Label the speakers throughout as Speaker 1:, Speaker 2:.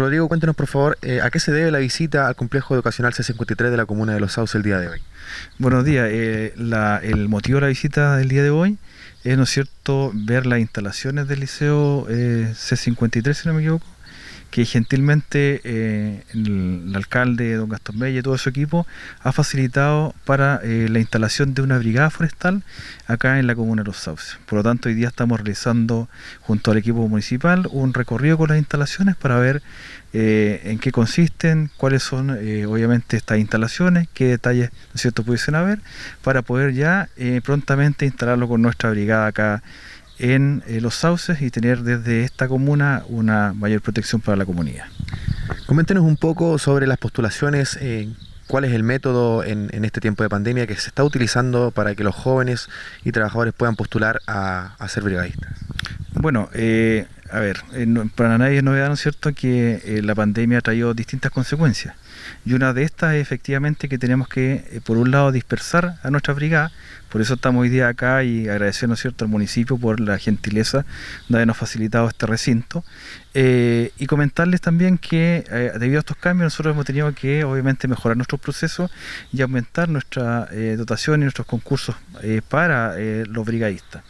Speaker 1: Rodrigo, cuéntenos por favor, eh, ¿a qué se debe la visita al complejo educacional C53 de la comuna de Los Sauces el día de hoy? Buenos días. Eh, la, el motivo de la visita del día de hoy es, ¿no es cierto?,
Speaker 2: ver las instalaciones del liceo eh, C53, si no me equivoco, que gentilmente eh, el, alcalde don Gastón Bella y todo su equipo ha facilitado para eh, la instalación de una brigada forestal acá en la comuna de Los Sauces. Por lo tanto, hoy día estamos realizando junto al equipo municipal un recorrido con las instalaciones para ver eh, en qué consisten, cuáles son obviamente estas instalaciones, qué detalles cierto? pudiesen haber, para poder ya prontamente instalarlo con nuestra brigada acá en eh, los sauces y tener desde esta comuna una mayor protección para la comunidad.
Speaker 1: Coméntenos un poco sobre las postulaciones, en eh, cuál es el método en, este tiempo de pandemia que se está utilizando para que los jóvenes y trabajadores puedan postular a, ser brigadistas.
Speaker 2: Bueno, eh, a ver, para nadie es novedad, ¿no es cierto?, que la pandemia ha traído distintas consecuencias. Y una de estas es efectivamente que tenemos que, eh, por un lado, dispersar a nuestra brigada, por eso estamos hoy día acá y agradecemos cierto? al municipio por la gentileza de habernos facilitado este recinto. Eh, y comentarles también que eh, debido a estos cambios nosotros hemos tenido que obviamente mejorar nuestros procesos y aumentar nuestra dotación y nuestros concursos para los brigadistas.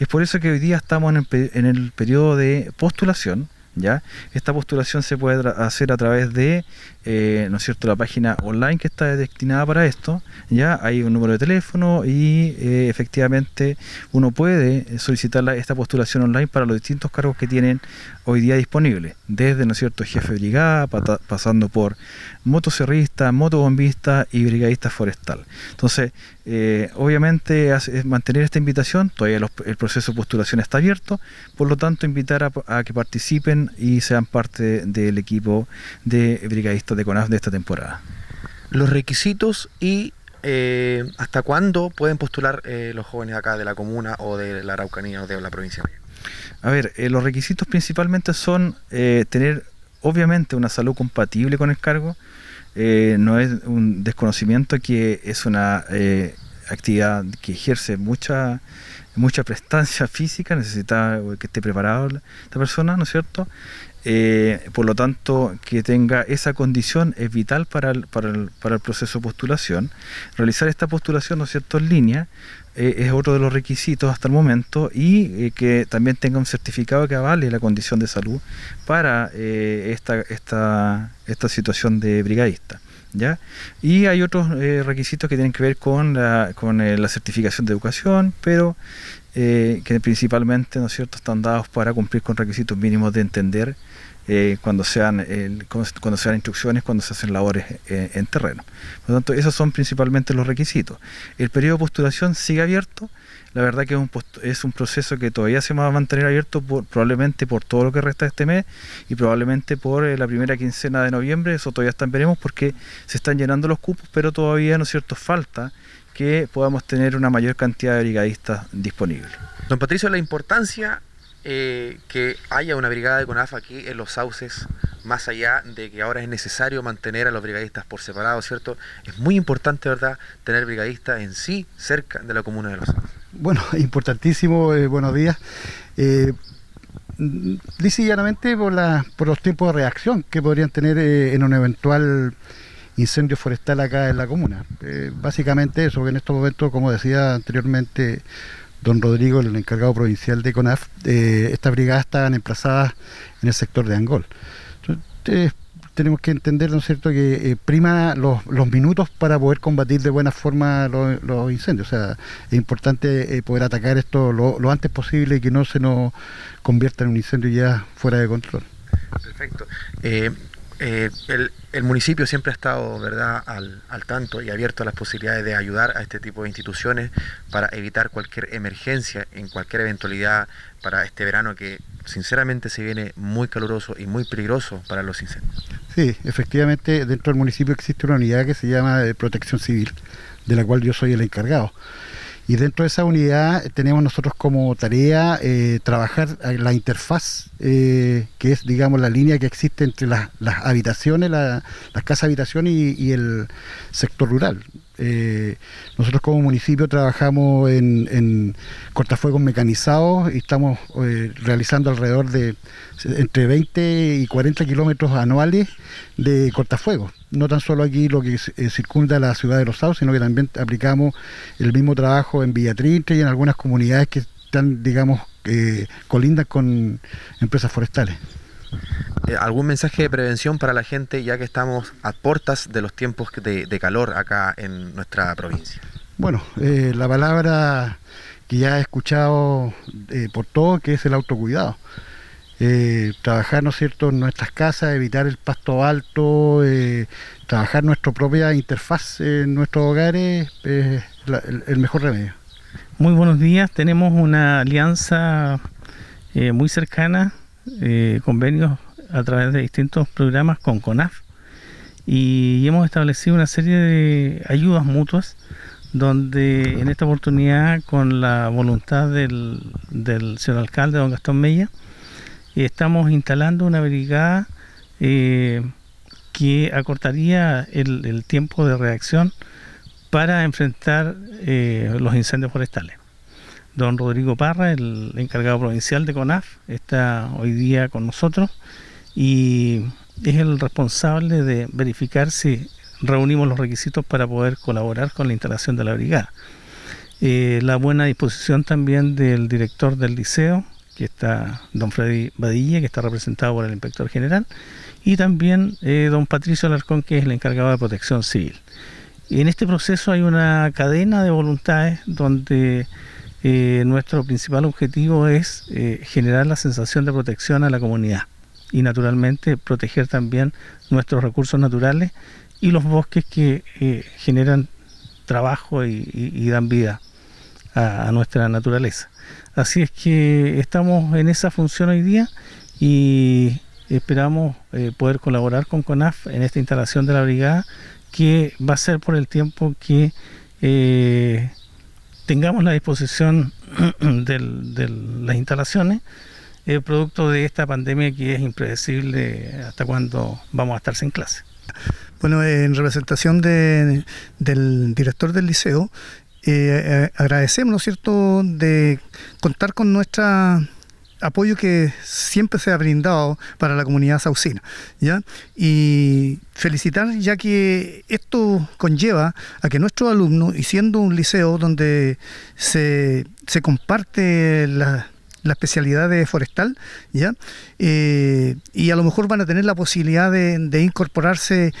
Speaker 2: Es por eso que hoy día estamos en el periodo de postulación ¿ya? Esta postulación se puede hacer a través de, eh, ¿no es cierto?, la página online que está destinada para esto, ¿ya? Hay un número de teléfono y eh, efectivamente uno puede solicitar esta postulación online para los distintos cargos que tienen hoy día disponibles, desde, ¿no es cierto?, jefe de brigada, pasando por motocerrista, motobombista y brigadista forestal. Entonces, eh, obviamente, mantener esta invitación, todavía el proceso de postulación está abierto, por lo tanto, invitar a que participen y sean parte del equipo de brigadistas de CONAF de esta temporada. Los requisitos
Speaker 1: y eh, hasta cuándo pueden postular eh, los jóvenes acá de la comuna o de la Araucanía o de la provincia.
Speaker 2: A ver, eh, los requisitos principalmente son tener obviamente una salud compatible con el cargo, no es un desconocimiento que es una actividad que ejerce mucha, mucha prestancia física, necesita que esté preparado esta persona, ¿no es cierto? Eh, por lo tanto, que tenga esa condición es vital para el, proceso de postulación. Realizar esta postulación, ¿no es cierto?, en línea eh, es otro de los requisitos hasta el momento y eh, que también tenga un certificado que avale la condición de salud para esta, esta, esta situación de brigadista. ¿ya? Y hay otros eh, requisitos que tienen que ver con la, con, eh, la certificación de educación, pero eh, que principalmente, ¿no es cierto?, están dados para cumplir con requisitos mínimos de entender eh, cuando, sean, cuando sean instrucciones, cuando se hacen labores eh, en terreno. Por lo tanto, esos son principalmente los requisitos. El periodo de postulación sigue abierto. La verdad que es un, es un proceso que todavía se va a mantener abierto probablemente por todo lo que resta de este mes y probablemente por eh, la primera quincena de noviembre. Eso todavía también veremos porque se están llenando los cupos, pero todavía, ¿no es cierto?, falta que podamos tener una mayor cantidad de brigadistas disponibles. Don Patricio, la
Speaker 1: importancia eh, que haya una brigada de CONAF aquí en los sauces, más allá de que ahora es necesario mantener a los brigadistas por separado, ¿cierto? Es muy importante, ¿verdad?, tener brigadistas en sí cerca de la comuna de los sauces.
Speaker 3: Bueno, importantísimo, eh, buenos días. Dice eh, llanamente por, por los tiempos de reacción que podrían tener en un eventual incendio forestal acá en la comuna. básicamente eso, que en estos momentos, como decía anteriormente, don Rodrigo, el encargado provincial de CONAF, eh, estas brigadas estaban emplazadas en el sector de Angol. Entonces, tenemos que entender, ¿no es cierto?, que eh, prima los, minutos para poder combatir de buena forma los, incendios. O sea, es importante eh, poder atacar esto lo, antes posible y que no se nos convierta en un incendio ya fuera de control.
Speaker 1: Perfecto. Eh, eh, el, municipio siempre ha estado ¿verdad? Al, tanto y abierto a las posibilidades de ayudar a este tipo de instituciones para evitar cualquier emergencia en cualquier eventualidad para este verano que sinceramente se viene muy caluroso y muy peligroso para los incendios.
Speaker 3: Sí, efectivamente dentro del municipio existe una unidad que se llama Protección Civil, de la cual yo soy el encargado. Y dentro de esa unidad eh, tenemos nosotros como tarea eh, trabajar eh, la interfaz, que es, digamos, la línea que existe entre las, habitaciones, la, las casas habitación y, y el sector rural. Eh, nosotros como municipio trabajamos en, cortafuegos mecanizados y estamos eh, realizando alrededor de entre 20 y 40 kilómetros anuales de cortafuegos. No tan solo aquí lo que eh, circunda la ciudad de Los Saos, sino que también aplicamos el mismo trabajo en Villatrinte y en algunas comunidades que están, digamos, colindas con empresas forestales.
Speaker 1: Eh, algún mensaje de prevención para la gente ya que estamos a puertas de los tiempos de, calor acá en nuestra provincia?
Speaker 3: Bueno, eh, la palabra que ya he escuchado eh, por todo, que es el autocuidado. trabajar, ¿no cierto?, en nuestras casas, evitar el pasto alto, trabajar nuestra propia interfaz en nuestros hogares es el, mejor remedio.
Speaker 4: Muy buenos días, tenemos una alianza muy cercana, eh, convenios a través de distintos programas con CONAF y hemos establecido una serie de ayudas mutuas donde en esta oportunidad con la voluntad del, señor alcalde don Gastón Mella estamos instalando una brigada eh, que acortaría el, tiempo de reacción para enfrentar eh, los incendios forestales. Don Rodrigo Parra, el encargado provincial de CONAF, está hoy día con nosotros y es el responsable de verificar si reunimos los requisitos para poder colaborar con la instalación de la brigada. Eh, la buena disposición también del director del liceo, que está don Freddy Badilla, que está representado por el inspector general, y también eh, don Patricio Alarcón, que es el encargado de protección civil. en este proceso hay una cadena de voluntades donde eh, nuestro principal objetivo es generar la sensación de protección a la comunidad y naturalmente proteger también nuestros recursos naturales y los bosques que eh, generan trabajo y, dan vida a, nuestra naturaleza. Así es que estamos en esa función hoy día y esperamos eh, poder colaborar con CONAF en esta instalación de la brigada que va a ser por el tiempo que eh, tengamos la disposición de las instalaciones eh, producto de esta pandemia que es impredecible hasta cuándo vamos a estar sin clase.
Speaker 5: Bueno, en representación del director del liceo, eh, eh, agradecemos, ¿no es cierto?, de contar con nuestro apoyo que siempre se ha brindado para la comunidad saucina. ¿ya? Y felicitar ya que esto conlleva a que nuestros alumnos, y siendo un liceo donde se, se comparte la la especialidad de forestal, ¿ya? Eh, y a lo mejor van a tener la posibilidad de, incorporarse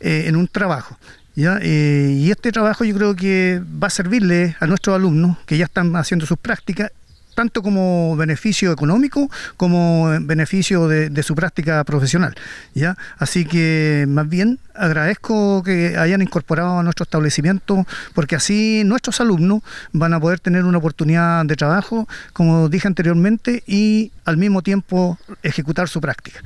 Speaker 5: eh, en un trabajo. ¿ya? Eh, y este trabajo yo creo que va a servirle a nuestros alumnos que ya están haciendo sus prácticas tanto como beneficio económico como beneficio de, su práctica profesional. ¿ya? Así que más bien agradezco que hayan incorporado a nuestro establecimiento porque así nuestros alumnos van a poder tener una oportunidad de trabajo, como dije anteriormente, y al mismo tiempo ejecutar su práctica.